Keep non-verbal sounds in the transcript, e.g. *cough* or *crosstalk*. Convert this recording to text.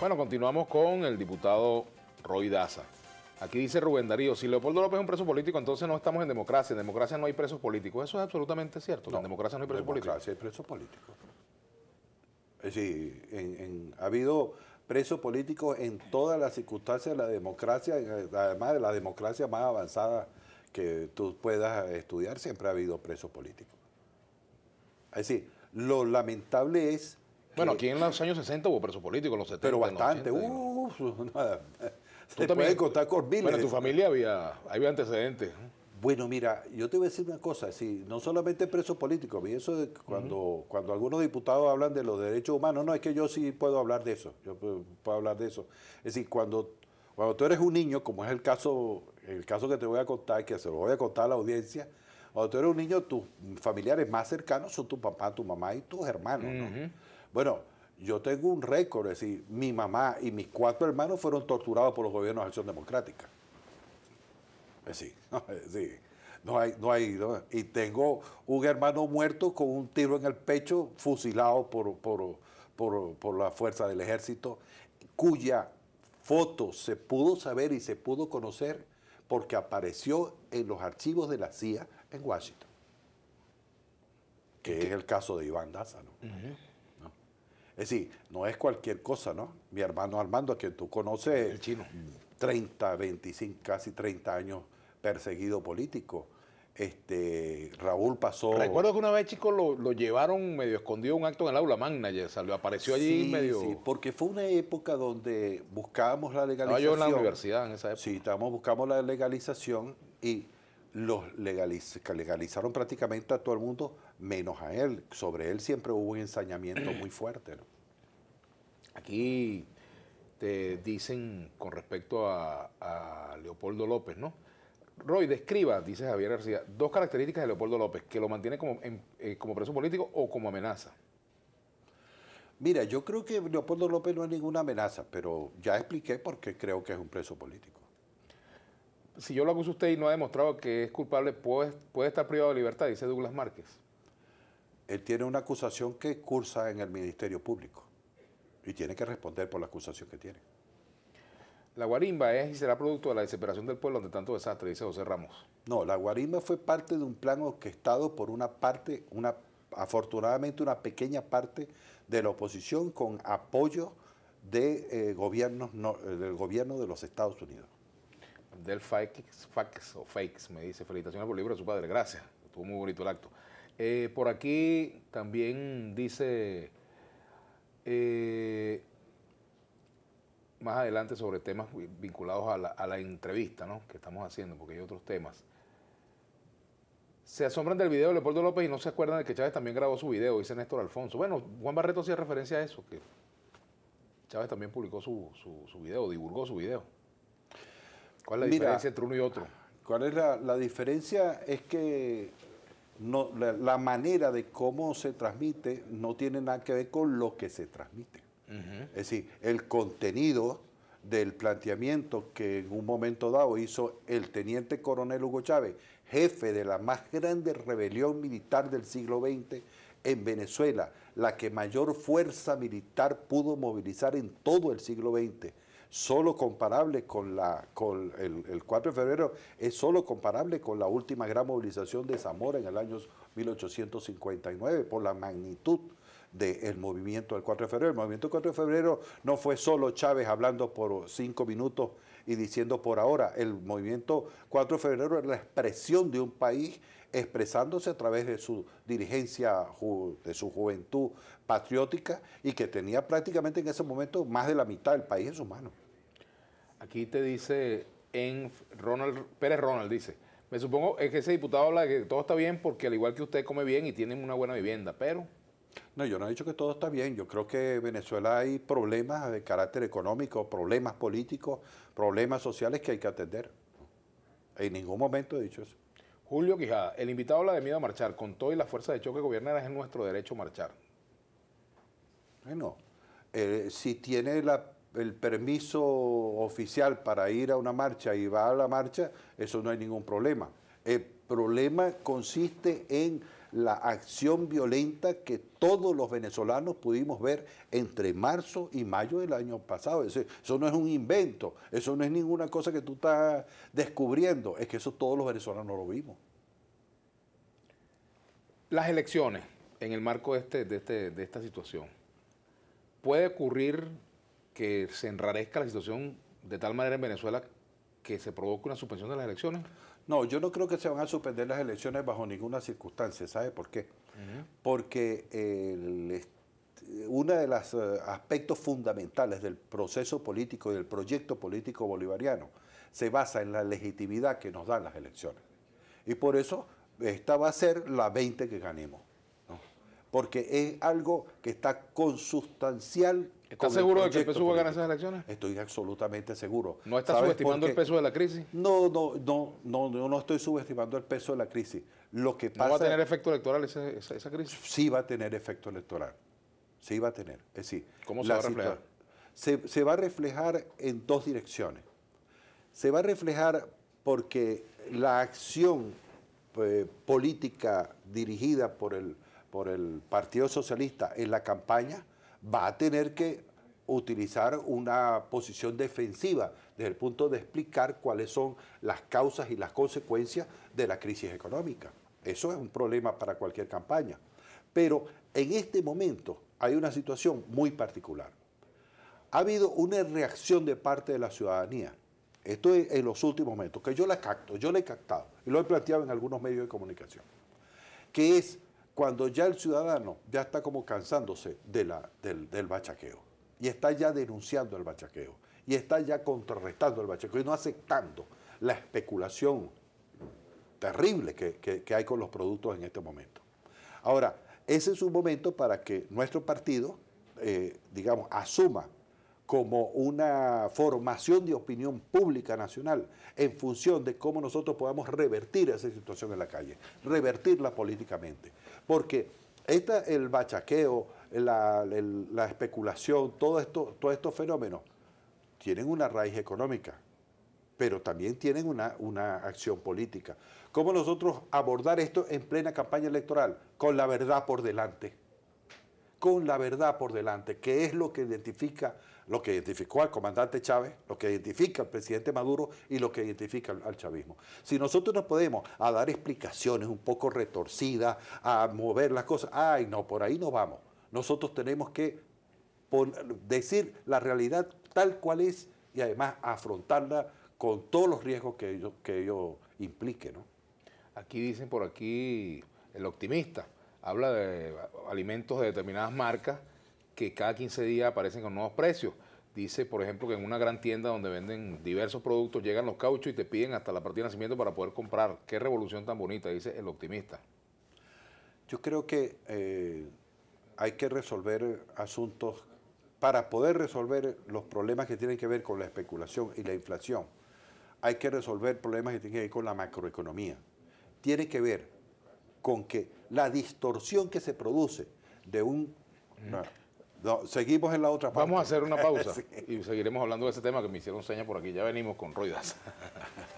Bueno, continuamos con el diputado Roy Daza. Aquí dice Rubén Darío, si Leopoldo López es un preso político, entonces no estamos en democracia. En democracia no hay presos políticos. Eso es absolutamente cierto. en democracia no hay presos políticos. En democracia hay presos políticos. Sí, ha habido presos políticos en todas las circunstancias de la democracia, además de la democracia más avanzada que tú puedas estudiar, siempre ha habido presos políticos. Es decir, lo lamentable es bueno, aquí en los años 60 hubo presos políticos, los 70. Pero bastante, uff, Se también, puede contar con miles. en tu familia había, había antecedentes. Bueno, mira, yo te voy a decir una cosa, no solamente presos políticos, mí eso cuando, cuando algunos diputados hablan de los derechos humanos, no, es que yo sí puedo hablar de eso, yo puedo, hablar de eso. Es decir, cuando, cuando tú eres un niño, como es el caso, el caso que te voy a contar, que se lo voy a contar a la audiencia, cuando tú eres un niño, tus familiares más cercanos son tu papá, tu mamá y tus hermanos, ¿no? Bueno, yo tengo un récord, es decir, mi mamá y mis cuatro hermanos fueron torturados por los gobiernos de Acción Democrática. Es decir, *laughs* no, hay, no y tengo un hermano muerto con un tiro en el pecho, fusilado por, la fuerza del ejército, cuya foto se pudo saber y se pudo conocer porque apareció en los archivos de la CIA en Washington, que es el caso de Iván Daza, ¿no? Es decir, no es cualquier cosa, ¿no? Mi hermano Armando, a quien tú conoces, el chino. 30, 25, casi 30 años perseguido político. Este, Raúl pasó. Recuerdo que una vez, chicos, lo, llevaron medio escondido un acto en el aula magna, ya salió, apareció allí medio. Sí, porque fue una época donde buscábamos la legalización. yo en la universidad en esa época. Sí, estábamos, buscamos la legalización y los legalizaron prácticamente a todo el mundo menos a él. Sobre él siempre hubo un ensañamiento muy fuerte. Aquí te dicen con respecto a, Leopoldo López, ¿no? Roy, describa, dice Javier García, dos características de Leopoldo López que lo mantiene eh, como, preso político o como amenaza. Mira, yo creo que Leopoldo López no es ninguna amenaza, pero ya expliqué por qué creo que es un preso político. Si yo lo acuso a usted y no ha demostrado que es culpable, puede, puede estar privado de libertad, dice Douglas Márquez él tiene una acusación que cursa en el Ministerio Público y tiene que responder por la acusación que tiene. La guarimba es y será producto de la desesperación del pueblo ante tanto desastre, dice José Ramos. No, la guarimba fue parte de un plan orquestado por una parte, una, afortunadamente una pequeña parte de la oposición con apoyo de, eh, eh, del gobierno de los Estados Unidos. Del Fakes, Fakes o Fakes, me dice, felicitaciones por el libro de su padre, gracias, estuvo muy bonito el acto. Eh, por aquí también dice eh, más adelante sobre temas vinculados a la, entrevista que estamos haciendo, porque hay otros temas. Se asombran del video de Leopoldo López y no se acuerdan de que Chávez también grabó su video, dice Néstor Alfonso. Bueno, Juan Barreto hacía referencia a eso, que Chávez también publicó su, su, video, divulgó su video. ¿Cuál es la diferencia entre uno y otro? ¿Cuál es la diferencia? Es que no, la, manera de cómo se transmite no tiene nada que ver con lo que se transmite. Es decir, el contenido del planteamiento que en un momento dado hizo el teniente coronel Hugo Chávez, jefe de la más grande rebelión militar del siglo XX en Venezuela, la que mayor fuerza militar pudo movilizar en todo el siglo XX solo comparable con la con el, el 4 de febrero, es solo comparable con la última gran movilización de Zamora en el año 1859 por la magnitud del movimiento del 4 de febrero. El movimiento del 4 de febrero no fue solo Chávez hablando por cinco minutos y diciendo por ahora. El movimiento 4 de febrero es la expresión de un país expresándose a través de su dirigencia, de su juventud patriótica y que tenía prácticamente en ese momento más de la mitad del país en sus manos. Aquí te dice en Ronald, Pérez Ronald dice, me supongo es que ese diputado habla de que todo está bien porque al igual que usted come bien y tiene una buena vivienda, pero no, yo no he dicho que todo está bien. Yo creo que en Venezuela hay problemas de carácter económico, problemas políticos, problemas sociales que hay que atender. En ningún momento he dicho eso. Julio Quijada, el invitado la de miedo a marchar. Con todo y la fuerza de choque gobierna es nuestro derecho a marchar. Bueno, eh, si tiene el permiso oficial para ir a una marcha y va a la marcha, eso no hay ningún problema. El problema consiste en la acción violenta que todos los venezolanos pudimos ver entre marzo y mayo del año pasado. Eso, no es un invento, eso no es ninguna cosa que tú estás descubriendo, es que eso todos los venezolanos lo vimos. Las elecciones, en el marco de este, este, esta situación, puede ocurrir que se enrarezca la situación de tal manera en Venezuela que se provoque una suspensión de las elecciones. No, yo no creo que se van a suspender las elecciones bajo ninguna circunstancia. ¿Sabe por qué? Porque uno de los eh, aspectos fundamentales del proceso político y del proyecto político bolivariano se basa en la legitimidad que nos dan las elecciones. Y por eso esta va a ser la 20 que ganemos. Porque es algo que está consustancial ¿Estás seguro de que el PSUV va a ganar esas elecciones? Estoy absolutamente seguro. ¿No estás subestimando el peso de la crisis? No, no, no, no, no, estoy subestimando el peso de la crisis. Lo que ¿No va a tener efecto electoral esa, crisis? Sí va a tener efecto electoral. Sí va a tener. Es ¿Cómo se va a reflejar? Se, va a reflejar en dos direcciones. Se va a reflejar porque la acción eh, política dirigida por el, por el Partido Socialista en la campaña va a tener que utilizar una posición defensiva desde el punto de explicar cuáles son las causas y las consecuencias de la crisis económica. Eso es un problema para cualquier campaña. Pero en este momento hay una situación muy particular. Ha habido una reacción de parte de la ciudadanía. Esto es en los últimos momentos, que yo la capto, yo la he captado y lo he planteado en algunos medios de comunicación, que es cuando ya el ciudadano ya está como cansándose del, bachaqueo y está ya denunciando el bachaqueo y está ya contrarrestando el bachaqueo y no aceptando la especulación terrible que, hay con los productos en este momento. Ahora, ese es un momento para que nuestro partido, eh, digamos, asuma como una formación de opinión pública nacional en función de cómo nosotros podamos revertir esa situación en la calle, revertirla políticamente. Porque el bachaqueo, la, especulación, todos estos fenómenos tienen una raíz económica, pero también tienen una acción política. ¿Cómo nosotros abordar esto en plena campaña electoral? Con la verdad por delante. Con la verdad por delante, que es lo que identifica lo que identificó al comandante Chávez, lo que identifica al presidente Maduro y lo que identifica al, chavismo. Si nosotros no podemos a dar explicaciones un poco retorcidas, a mover las cosas, ay no, por ahí no vamos. Nosotros tenemos que decir la realidad tal cual es y además afrontarla con todos los riesgos que ello, que ello implique. Aquí dicen por aquí el optimista, habla de alimentos de determinadas marcas que cada 15 días aparecen con nuevos precios. Dice, por ejemplo, que en una gran tienda donde venden diversos productos llegan los cauchos y te piden hasta la partida de nacimiento para poder comprar. Qué revolución tan bonita, dice el optimista. Yo creo que eh, hay que resolver asuntos para poder resolver los problemas que tienen que ver con la especulación y la inflación. Hay que resolver problemas que tienen que ver con la macroeconomía. Tiene que ver con que la distorsión que se produce de un, seguimos en la otra parte. Vamos a hacer una *laughs* pausa y seguiremos hablando de ese tema que me hicieron señas por aquí. Ya venimos con ruidas *laughs*